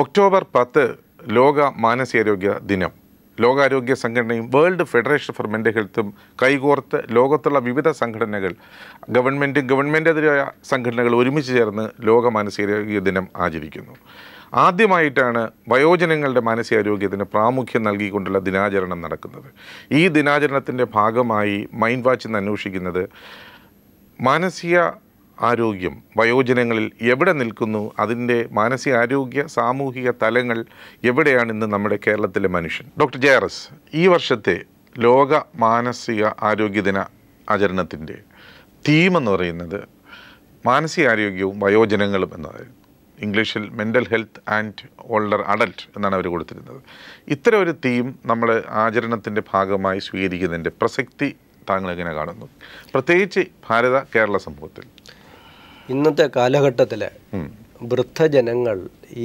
October പത്ത് ലോക മാനസികാരോഗ്യ ദിനം ലോകാരോഗ്യ സംഘടനയും വേൾഡ് ഫെഡറേഷൻ ഫോർ മെൻ്റൽ ഹെൽത്തും കൈകോർത്ത് ലോകത്തുള്ള വിവിധ സംഘടനകൾ ഗവൺമെൻറ്റും ഗവൺമെൻറ്റെതിരായ സംഘടനകൾ ഒരുമിച്ച് ചേർന്ന് ലോക മാനസികാരോഗ്യ ദിനം ആചരിക്കുന്നു ആദ്യമായിട്ടാണ് വയോജനങ്ങളുടെ മാനസികാരോഗ്യത്തിന് പ്രാമുഖ്യം നൽകിക്കൊണ്ടുള്ള ദിനാചരണം നടക്കുന്നത് ഈ ദിനാചരണത്തിൻ്റെ ഭാഗമായി മൈൻഡ് വാച്ച് എന്ന് അന്വേഷിക്കുന്നത് മാനസിക ആരോഗ്യം വയോജനങ്ങളിൽ എവിടെ നിൽക്കുന്നു അതിൻ്റെ മാനസികാരോഗ്യ സാമൂഹിക തലങ്ങൾ എവിടെയാണ് ഇന്ന് നമ്മുടെ കേരളത്തിലെ മനുഷ്യൻ ഡോക്ടർ ജെ ഈ വർഷത്തെ ലോക മാനസിക ആരോഗ്യദിന ആചരണത്തിൻ്റെ തീം എന്ന് പറയുന്നത് മാനസികാരോഗ്യവും വയോജനങ്ങളും എന്നതായിരുന്നു ഇംഗ്ലീഷിൽ mental health and older adult എന്നാണ് അവർ കൊടുത്തിരുന്നത് ഇത്തരം ഒരു തീം നമ്മൾ ആചരണത്തിൻ്റെ ഭാഗമായി സ്വീകരിക്കുന്നതിൻ്റെ പ്രസക്തി താങ്കൾ എങ്ങനെ കാണുന്നു പ്രത്യേകിച്ച് ഭാരത കേരള സമൂഹത്തിൽ ഇന്നത്തെ കാലഘട്ടത്തിൽ വൃദ്ധജനങ്ങൾ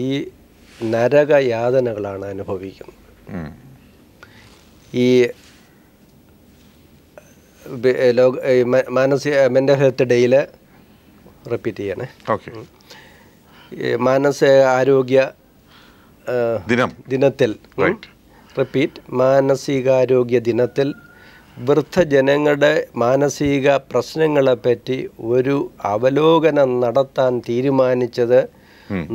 ഈ നരകയാതനകളാണ് അനുഭവിക്കുന്നത് ഈ ലോക മാനസിക മെൻ്റൽ ഹെൽത്ത് ഡേയിൽ റിപ്പീറ്റ് ചെയ്യണേ മാനസിക ആരോഗ്യ ദിനം ദിനത്തിൽ റിപ്പീറ്റ് മാനസികാരോഗ്യ ദിനത്തിൽ വൃദ്ധജനങ്ങളുടെ മാനസിക പ്രശ്നങ്ങളെപ്പറ്റി ഒരു അവലോകനം നടത്താൻ തീരുമാനിച്ചത്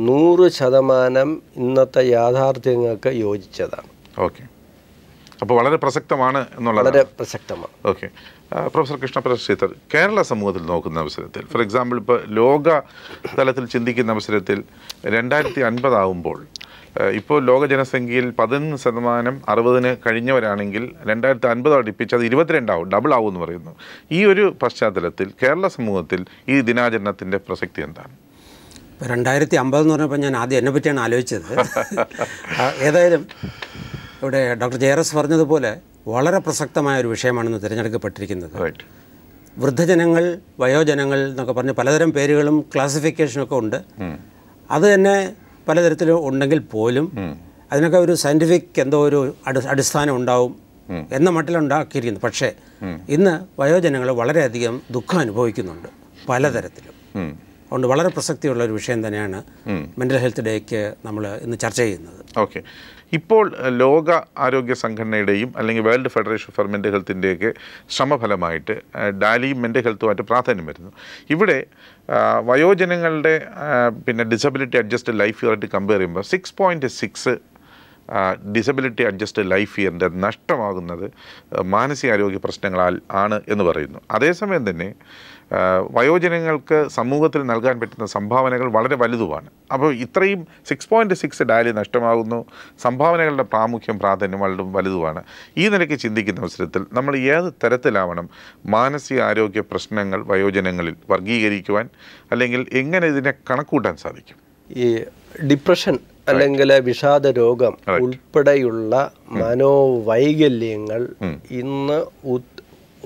നൂറ് ശതമാനം ഇന്നത്തെ യാഥാർത്ഥ്യങ്ങൾക്ക് യോജിച്ചതാണ് ഓക്കെ അപ്പോൾ വളരെ പ്രസക്തമാണ് എന്നുള്ളത് വളരെ പ്രസക്തമാണ് ഓക്കെ പ്രൊഫസർ കൃഷ്ണപ്രശീധർ കേരള സമൂഹത്തിൽ നോക്കുന്ന അവസരത്തിൽ ഫോർ എക്സാമ്പിൾ ഇപ്പോൾ ലോക തലത്തിൽ ചിന്തിക്കുന്ന അവസരത്തിൽ രണ്ടായിരത്തി അൻപതാവുമ്പോൾ ഇപ്പോൾ ലോക ജനസംഖ്യയിൽ പതിനൊന്ന് ശതമാനം അറുപതിന് കഴിഞ്ഞവരാണെങ്കിൽ രണ്ടായിരത്തി അൻപത് അടുപ്പിച്ച് അത് ഇരുപത്തിരണ്ടാവും ഡബിൾ ആവും എന്ന് പറയുന്നു ഈ ഒരു പശ്ചാത്തലത്തിൽ കേരള സമൂഹത്തിൽ ഈ ദിനാചരണത്തിൻ്റെ പ്രസക്തി എന്താണ് രണ്ടായിരത്തി അമ്പത് എന്ന് പറഞ്ഞപ്പോൾ ഞാൻ ആദ്യം എന്നെ പറ്റിയാണ് ആലോചിച്ചത് ഏതായാലും ഇവിടെ ഡോക്ടർ ജയറസ് പറഞ്ഞതുപോലെ വളരെ പ്രസക്തമായ ഒരു വിഷയമാണെന്ന് തിരഞ്ഞെടുക്കപ്പെട്ടിരിക്കുന്നത് വൃദ്ധജനങ്ങൾ വയോജനങ്ങൾ എന്നൊക്കെ പറഞ്ഞ് പലതരം പേരുകളും ക്ലാസിഫിക്കേഷനൊക്കെ ഉണ്ട് അത് തന്നെ പലതരത്തിലും ഉണ്ടെങ്കിൽ പോലും അതിനൊക്കെ ഒരു സയൻറ്റിഫിക് എന്തോ ഒരു അടിസ്ഥാനം ഉണ്ടാവും എന്ന മട്ടിലുണ്ടാക്കിയിരിക്കുന്നു പക്ഷേ ഇന്ന് വയോജനങ്ങൾ വളരെയധികം ദുഃഖം അനുഭവിക്കുന്നുണ്ട് പലതരത്തിലും അതുകൊണ്ട് വളരെ പ്രസക്തിയുള്ള ഒരു വിഷയം തന്നെയാണ് മെൻ്റൽ ഹെൽത്ത് ഡേക്ക് നമ്മൾ ഇന്ന് ചർച്ച ചെയ്യുന്നത് ഓക്കെ ഇപ്പോൾ ലോക ആരോഗ്യ സംഘടനയുടെയും അല്ലെങ്കിൽ വേൾഡ് ഫെഡറേഷൻ ഫോർ മെൻ്റൽ ഹെൽത്തിൻ്റെയൊക്കെ ശ്രമഫലമായിട്ട് ഡാലിയും മെൻ്റൽ ഹെൽത്തുമായിട്ട് പ്രാധാന്യം വരുന്നു ഇവിടെ വയോജനങ്ങളുടെ പിന്നെ ഡിസബിലിറ്റി അഡ്ജസ്റ്റഡ് ലൈഫ് ആയിട്ട് കമ്പയർ ചെയ്യുമ്പോൾ six point six disability adjust life ഇയറിൻ്റെ നഷ്ടമാകുന്നത് മാനസികാരോഗ്യ പ്രശ്നങ്ങളാൽ ആണ് എന്ന് പറയുന്നു അതേസമയം തന്നെ വയോജനങ്ങൾക്ക് സമൂഹത്തിൽ നൽകാൻ പറ്റുന്ന സംഭാവനകൾ വളരെ വലുതുമാണ് അപ്പോൾ ഇത്രയും സിക്സ് പോയിൻറ്റ് സിക്സ് ഡാലി നഷ്ടമാകുന്നു സംഭാവനകളുടെ പ്രാമുഖ്യം പ്രാധാന്യം വളരെ വലുതുമാണ് ഈ നിലയ്ക്ക് ചിന്തിക്കുന്ന അവസരത്തിൽ നമ്മൾ ഏത് തരത്തിലാവണം മാനസികാരോഗ്യ പ്രശ്നങ്ങൾ വയോജനങ്ങളിൽ വർഗീകരിക്കുവാൻ അല്ലെങ്കിൽ എങ്ങനെ ഇതിനെ കണക്കൂട്ടാൻ സാധിക്കും ഈ ഡിപ്രഷൻ അല്ലെങ്കിൽ വിഷാദ രോഗം ഉൾപ്പെടെയുള്ള മനോവൈകല്യങ്ങൾ ഇന്ന്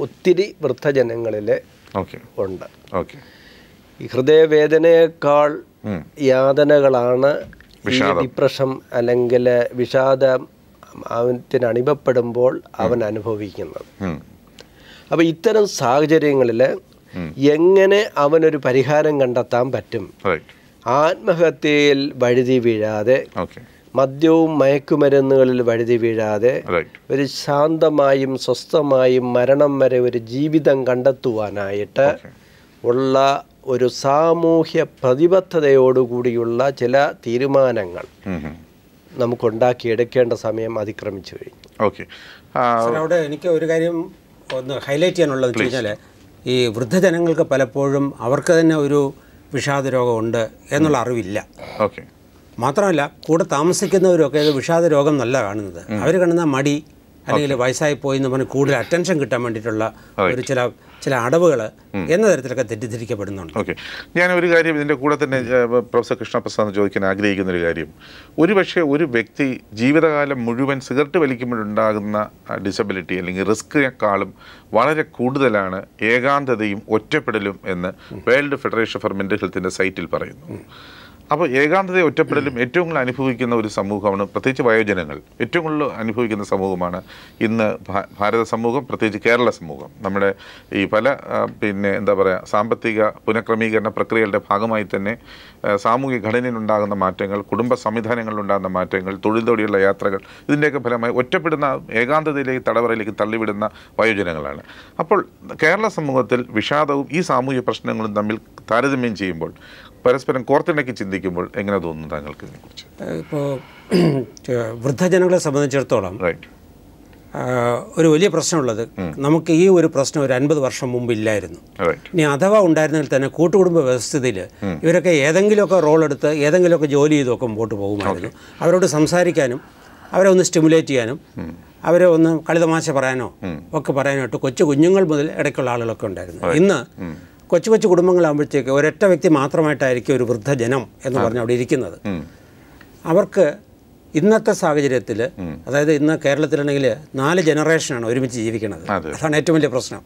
ഒത്തിരി വൃദ്ധജനങ്ങളിൽ ഉണ്ട് ഈ ഹൃദയവേദനയേക്കാൾ യാതനകളാണ് ഡിപ്രഷൻ അല്ലെങ്കിൽ വിഷാദം അവനത്തിന് അണിപപ്പെടുമ്പോൾ അവൻ അനുഭവിക്കുന്നത് അപ്പോൾ ഇത്തരം സാഹചര്യങ്ങളിൽ എങ്ങനെ അവനൊരു പരിഹാരം കണ്ടെത്താൻ പറ്റും ആത്മഹത്യയിൽ വഴുതി വീഴാതെ മദ്യവും മയക്കുമരുന്നുകളിൽ വഴുതി വീഴാതെ ഒരു ശാന്തമായും സ്വസ്ഥമായും മരണം വരെ ഒരു ജീവിതം കണ്ടെത്തുവാനായിട്ട് ഉള്ള ഒരു സാമൂഹ്യ പ്രതിബദ്ധതയോടുകൂടിയുള്ള ചില തീരുമാനങ്ങൾ എടുക്കേണ്ട സമയം അതിക്രമിച്ചു കഴിഞ്ഞു അവിടെ എനിക്ക് ഒരു കാര്യം ഒന്ന് ഹൈലൈറ്റ് ചെയ്യാനുള്ളത് വെച്ച് ഈ വൃദ്ധജനങ്ങൾക്ക് പലപ്പോഴും അവർക്ക് തന്നെ ഒരു വിഷാദ രോഗമുണ്ട് എന്നുള്ള അറിവില്ല ഓക്കെ മാത്രമല്ല കൂടെ താമസിക്കുന്നവരൊക്കെ ഇത് വിഷാദ രോഗം നല്ല കാണുന്നത് അവർ കാണുന്ന മടി അല്ലെങ്കിൽ വയസ്സായി പോയി എന്ന് പറഞ്ഞ് കൂടുതൽ അറ്റൻഷൻ കിട്ടാൻ വേണ്ടിയിട്ടുള്ള ഒരു ചില ചില അടവുകൾ എന്ന തരത്തിലൊക്കെ തെറ്റിദ്ധരിക്കപ്പെടുന്നുണ്ട് ഓക്കെ ഞാൻ ഒരു കാര്യം ഇതിൻ്റെ കൂടെ തന്നെ പ്രൊഫസർ കൃഷ്ണപ്രസാദ് ചോദിക്കാൻ ആഗ്രഹിക്കുന്ന ഒരു കാര്യം പക്ഷേ ഒരു വ്യക്തി ജീവിതകാലം മുഴുവൻ സിഗരറ്റ് വലിക്കുമ്പോഴുണ്ടാകുന്ന ഡിസബിലിറ്റി അല്ലെങ്കിൽ റിസ്ക്കിനേക്കാളും വളരെ കൂടുതലാണ് ഏകാന്തതയും ഒറ്റപ്പെടലും എന്ന് വേൾഡ് ഫെഡറേഷൻ ഫോർ മെൻ്റൽ ഹെൽത്തിൻ്റെ സൈറ്റിൽ പറയുന്നു അപ്പോൾ ഏകാന്തതയെ ഒറ്റപ്പെടലും ഏറ്റവും കൂടുതൽ അനുഭവിക്കുന്ന ഒരു സമൂഹമാണ് പ്രത്യേകിച്ച് വയോജനങ്ങൾ ഏറ്റവും കൂടുതൽ അനുഭവിക്കുന്ന സമൂഹമാണ് ഇന്ന് ഭാരത സമൂഹം പ്രത്യേകിച്ച് കേരള സമൂഹം നമ്മുടെ ഈ പല പിന്നെ എന്താ പറയുക സാമ്പത്തിക പുനഃക്രമീകരണ പ്രക്രിയകളുടെ ഭാഗമായി തന്നെ സാമൂഹിക ഘടനയിലുണ്ടാകുന്ന മാറ്റങ്ങൾ കുടുംബ സംവിധാനങ്ങളിലുണ്ടാകുന്ന മാറ്റങ്ങൾ തൊഴിൽ യാത്രകൾ ഇതിൻ്റെയൊക്കെ ഫലമായി ഒറ്റപ്പെടുന്ന ഏകാന്തതയിലേക്ക് തടവറയിലേക്ക് തള്ളിവിടുന്ന വയോജനങ്ങളാണ് അപ്പോൾ കേരള സമൂഹത്തിൽ വിഷാദവും ഈ സാമൂഹിക പ്രശ്നങ്ങളും തമ്മിൽ താരതമ്യം ചെയ്യുമ്പോൾ പരസ്പരം കോർത്തിണക്കി ചിന്തിക്കുമ്പോൾ എങ്ങനെ തോന്നുന്നു താങ്കൾക്ക് ഇതിനെക്കുറിച്ച് ഇപ്പോൾ വൃദ്ധജനങ്ങളെ സംബന്ധിച്ചിടത്തോളം ഒരു വലിയ പ്രശ്നമുള്ളത് നമുക്ക് ഈ ഒരു പ്രശ്നം ഒരു അൻപത് വർഷം മുമ്പ് ഇല്ലായിരുന്നു ഇനി അഥവാ ഉണ്ടായിരുന്നെങ്കിൽ തന്നെ കൂട്ടുകുടുംബ വ്യവസ്ഥിതിയിൽ ഇവരൊക്കെ ഏതെങ്കിലുമൊക്കെ റോൾ എടുത്ത് ഏതെങ്കിലുമൊക്കെ ജോലി ചെയ്തൊക്കെ മുമ്പോട്ട് പോകുമായിരുന്നു അവരോട് സംസാരിക്കാനും അവരെ ഒന്ന് സ്റ്റിമുലേറ്റ് ചെയ്യാനും അവരെ ഒന്ന് കളിതമാശ പറയാനോ ഒക്കെ പറയാനോട്ട് കൊച്ചു കുഞ്ഞുങ്ങൾ മുതൽ ഇടയ്ക്കുള്ള ആളുകളൊക്കെ ഉണ്ടായിരുന്നു ഇന്ന് കൊച്ചു കൊച്ചു കുടുംബങ്ങളാകുമ്പോഴത്തേക്ക് ഒരൊറ്റ വ്യക്തി മാത്രമായിട്ടായിരിക്കും ഒരു വൃദ്ധജനം എന്ന് പറഞ്ഞ് അവിടെ ഇരിക്കുന്നത് അവർക്ക് ഇന്നത്തെ സാഹചര്യത്തിൽ അതായത് ഇന്ന് കേരളത്തിലാണെങ്കിൽ നാല് ജനറേഷനാണ് ഒരുമിച്ച് ജീവിക്കുന്നത് അതാണ് ഏറ്റവും വലിയ പ്രശ്നം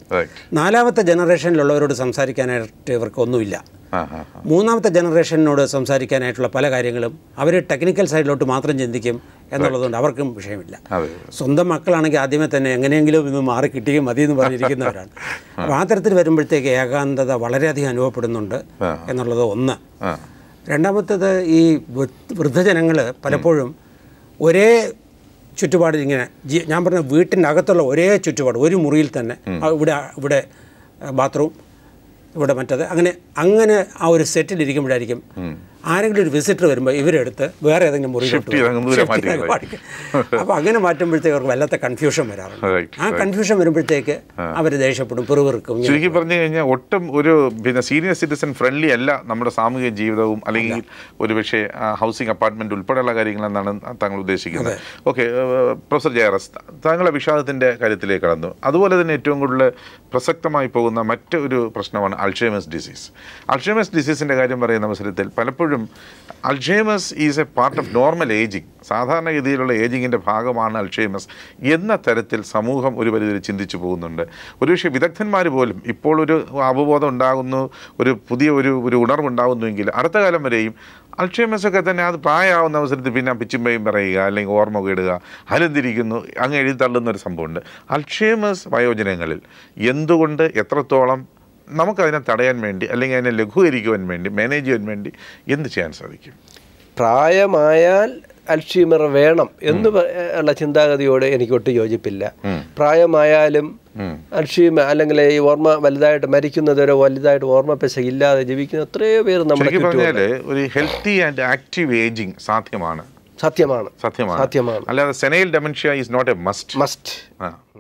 നാലാമത്തെ ജനറേഷനിലുള്ളവരോട് സംസാരിക്കാനായിട്ട് ഇവർക്ക് ഒന്നുമില്ല മൂന്നാമത്തെ ജനറേഷനോട് സംസാരിക്കാനായിട്ടുള്ള പല കാര്യങ്ങളും അവർ ടെക്നിക്കൽ സൈഡിലോട്ട് മാത്രം ചിന്തിക്കും എന്നുള്ളതുകൊണ്ട് അവർക്കും വിഷയമില്ല സ്വന്തം മക്കളാണെങ്കിൽ ആദ്യമേ തന്നെ എങ്ങനെയെങ്കിലും ഇന്ന് മാറി കിട്ടിയും മതി എന്ന് പറഞ്ഞിരിക്കുന്നവരാണ് അപ്പോൾ ആ തരത്തിൽ വരുമ്പോഴത്തേക്ക് ഏകാന്തത വളരെയധികം അനുഭവപ്പെടുന്നുണ്ട് എന്നുള്ളത് ഒന്ന് രണ്ടാമത്തത് ഈ വൃദ്ധജനങ്ങൾ പലപ്പോഴും ഒരേ ചുറ്റുപാടിൽ ഇങ്ങനെ ഞാൻ പറഞ്ഞ വീട്ടിൻ്റെ അകത്തുള്ള ഒരേ ചുറ്റുപാട് ഒരു മുറിയിൽ തന്നെ ഇവിടെ ഇവിടെ ബാത്റൂം ഇവിടെ മറ്റത് അങ്ങനെ അങ്ങനെ ആ ഒരു സെറ്റിലിരിക്കുമ്പോഴായിരിക്കും ആരെങ്കിലും ഒരു വിസിറ്റർ വരുമ്പോൾ ഇവരെടുത്ത് വേറെ ഏതെങ്കിലും മുറി അപ്പോൾ അങ്ങനെ മാറ്റുമ്പോഴത്തേക്ക് അവർക്ക് വല്ലാത്ത കൺഫ്യൂഷൻ വരാറുണ്ട് ആ കൺഫ്യൂഷൻ വരുമ്പോഴത്തേക്ക് അവർ ദേഷ്യപ്പെടും പിറുവിറുക്കും ശരിക്കും പറഞ്ഞു കഴിഞ്ഞാൽ ഒട്ടും ഒരു പിന്നെ സീനിയർ സിറ്റിസൺ ഫ്രണ്ട്ലി അല്ല നമ്മുടെ സാമൂഹിക ജീവിതവും അല്ലെങ്കിൽ ഒരു പക്ഷേ ഹൗസിംഗ് അപ്പാർട്ട്മെൻറ്റ് ഉൾപ്പെടെയുള്ള കാര്യങ്ങളെന്നാണ് താങ്കൾ ഉദ്ദേശിക്കുന്നത് ഓക്കെ പ്രൊഫസർ ജയറസ് താങ്കളുടെ വിഷാദത്തിൻ്റെ കാര്യത്തിലേക്ക് കടന്നു അതുപോലെ തന്നെ ഏറ്റവും കൂടുതൽ പ്രസക്തമായി പോകുന്ന മറ്റൊരു പ്രശ്നമാണ് അൾഷേമസ് ഡിസീസ് അൾഷേമസ് ഡിസീസിൻ്റെ കാര്യം പറയുന്ന അവസരത്തിൽ പലപ്പോഴും പലപ്പോഴും Alzheimer's is a part of normal ageing സാധാരണഗതിയിലുള്ള ഏജിങ്ങിൻ്റെ ഭാഗമാണ് അൾഷേമസ് എന്ന തരത്തിൽ സമൂഹം ഒരു പരിധിയിൽ ചിന്തിച്ചു പോകുന്നുണ്ട് ഒരുപക്ഷെ വിദഗ്ധന്മാർ പോലും ഇപ്പോൾ ഒരു അവബോധം ഉണ്ടാകുന്നു ഒരു പുതിയ ഒരു ഒരു ഉണർവുണ്ടാകുന്നുവെങ്കിൽ അടുത്ത കാലം വരെയും ഒക്കെ തന്നെ അത് പ്രായമാവുന്ന അവസരത്തിൽ പിന്നെ പിച്ചുമ്പയും പറയുക അല്ലെങ്കിൽ ഓർമ്മ കേടുക അലന്തിരിക്കുന്നു അങ്ങ് എഴുതി തള്ളുന്ന ഒരു സംഭവമുണ്ട് അൾഷേമസ് വയോജനങ്ങളിൽ എന്തുകൊണ്ട് എത്രത്തോളം നമുക്കതിനെ തടയാൻ വേണ്ടി അല്ലെങ്കിൽ അതിനെ ലഘൂകരിക്കുവാൻ വേണ്ടി മാനേജ് ചെയ്യാൻ വേണ്ടി എന്ത് ചെയ്യാൻ സാധിക്കും പ്രായമായാൽ അൽഷീമർ വേണം എന്ന് ഉള്ള ചിന്താഗതിയോട് എനിക്ക് ഒട്ടും യോജിപ്പില്ല പ്രായമായാലും അൽഷീമ അല്ലെങ്കിൽ ഈ ഓർമ്മ വലുതായിട്ട് മരിക്കുന്നത് വലുതായിട്ട് ഓർമ്മ ഇല്ലാതെ ജീവിക്കുന്ന എത്രയോ പേര് നമ്മുടെ ഒരു ഹെൽത്തി ആൻഡ് സാധ്യമാണ് സത്യമാണ് സത്യമാണ് സത്യമാണ് അല്ലാതെ senile dementia is not a must must